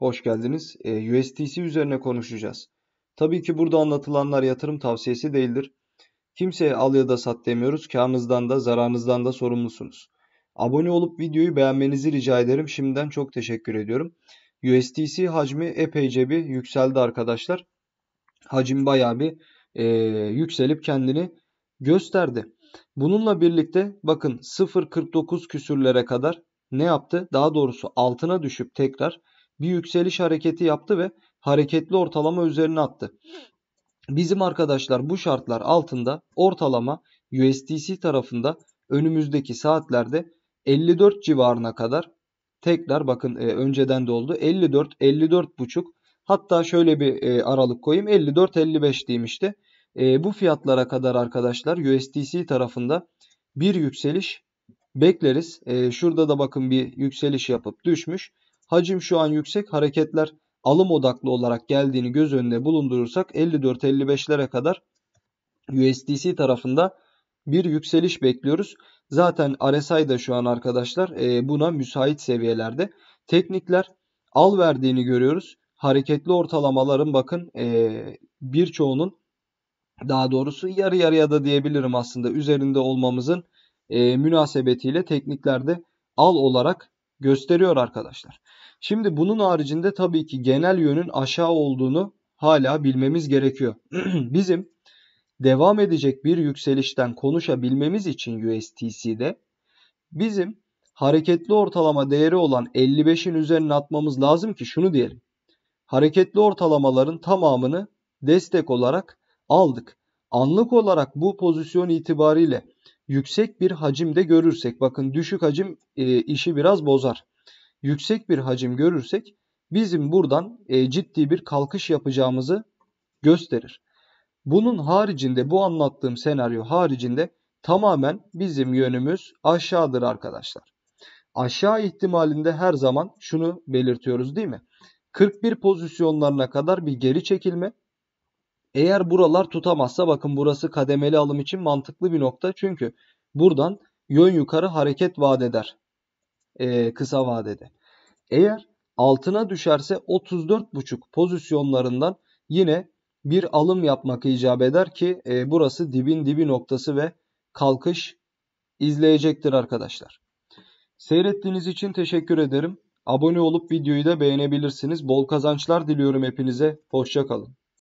Hoş geldiniz. E, ee, USDC üzerine konuşacağız. Tabii ki burada anlatılanlar yatırım tavsiyesi değildir. Kimseye al ya da sat demiyoruz. Karnınızdan da zararınızdan da sorumlusunuz. Abone olup videoyu beğenmenizi rica ederim. Şimdiden çok teşekkür ediyorum. USDC hacmi epeyce bir yükseldi arkadaşlar. Hacim bayağı bir e, yükselip kendini gösterdi. Bununla birlikte bakın 0.49 küsürlere kadar ne yaptı? Daha doğrusu altına düşüp tekrar bir yükseliş hareketi yaptı ve hareketli ortalama üzerine attı. Bizim arkadaşlar bu şartlar altında ortalama USDC tarafında önümüzdeki saatlerde 54 civarına kadar tekrar bakın e, önceden de oldu 54 54 buçuk hatta şöyle bir e, aralık koyayım 54 55 diyeyim işte. E, bu fiyatlara kadar arkadaşlar USDC tarafında bir yükseliş bekleriz. E, şurada da bakın bir yükseliş yapıp düşmüş. Hacim şu an yüksek hareketler alım odaklı olarak geldiğini göz önüne bulundurursak 54-55'lere kadar USDC tarafında bir yükseliş bekliyoruz. Zaten RSI da şu an arkadaşlar e, buna müsait seviyelerde. Teknikler al verdiğini görüyoruz. Hareketli ortalamaların bakın e, birçoğunun daha doğrusu yarı yarıya da diyebilirim aslında üzerinde olmamızın e, münasebetiyle tekniklerde al olarak gösteriyor arkadaşlar. Şimdi bunun haricinde tabii ki genel yönün aşağı olduğunu hala bilmemiz gerekiyor. Bizim devam edecek bir yükselişten konuşabilmemiz için USTC'de bizim hareketli ortalama değeri olan 55'in üzerine atmamız lazım ki şunu diyelim. Hareketli ortalamaların tamamını destek olarak aldık. Anlık olarak bu pozisyon itibariyle yüksek bir hacimde görürsek bakın düşük hacim e, işi biraz bozar. Yüksek bir hacim görürsek bizim buradan e, ciddi bir kalkış yapacağımızı gösterir. Bunun haricinde bu anlattığım senaryo haricinde tamamen bizim yönümüz aşağıdır arkadaşlar. Aşağı ihtimalinde her zaman şunu belirtiyoruz değil mi? 41 pozisyonlarına kadar bir geri çekilme eğer buralar tutamazsa bakın burası kademeli alım için mantıklı bir nokta. Çünkü buradan yön yukarı hareket vaat eder. Ee, kısa vadede. Eğer altına düşerse 34.5 pozisyonlarından yine bir alım yapmak icap eder ki e, burası dibin dibi noktası ve kalkış izleyecektir arkadaşlar. Seyrettiğiniz için teşekkür ederim. Abone olup videoyu da beğenebilirsiniz. Bol kazançlar diliyorum hepinize. Hoşçakalın.